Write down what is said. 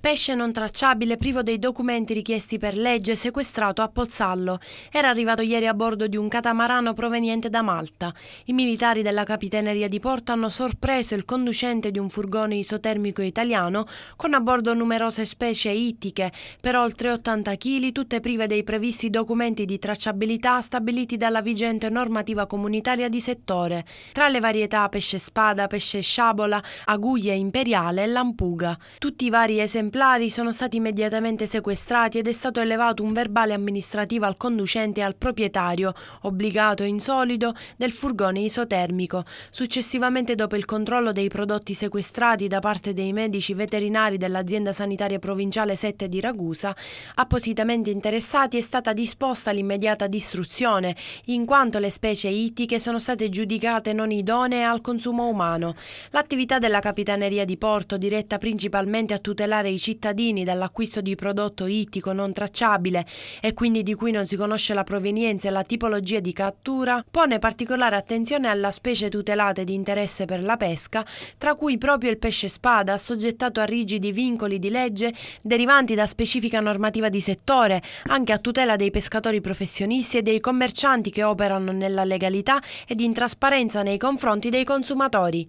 Pesce non tracciabile, privo dei documenti richiesti per legge, sequestrato a Pozzallo. Era arrivato ieri a bordo di un catamarano proveniente da Malta. I militari della Capitaneria di Porto hanno sorpreso il conducente di un furgone isotermico italiano con a bordo numerose specie ittiche per oltre 80 kg, tutte prive dei previsti documenti di tracciabilità stabiliti dalla vigente normativa comunitaria di settore. Tra le varietà pesce spada, pesce sciabola, aguglia imperiale e lampuga. Tutti i vari esempi esemplari sono stati immediatamente sequestrati ed è stato elevato un verbale amministrativo al conducente e al proprietario, obbligato in solido, del furgone isotermico. Successivamente, dopo il controllo dei prodotti sequestrati da parte dei medici veterinari dell'azienda sanitaria provinciale 7 di Ragusa, appositamente interessati è stata disposta l'immediata distruzione, in quanto le specie ittiche sono state giudicate non idonee al consumo umano. L'attività della Capitaneria di Porto, diretta principalmente a tutelare i cittadini dall'acquisto di prodotto ittico non tracciabile e quindi di cui non si conosce la provenienza e la tipologia di cattura, pone particolare attenzione alla specie tutelate di interesse per la pesca, tra cui proprio il pesce spada, assoggettato a rigidi vincoli di legge derivanti da specifica normativa di settore, anche a tutela dei pescatori professionisti e dei commercianti che operano nella legalità ed in trasparenza nei confronti dei consumatori.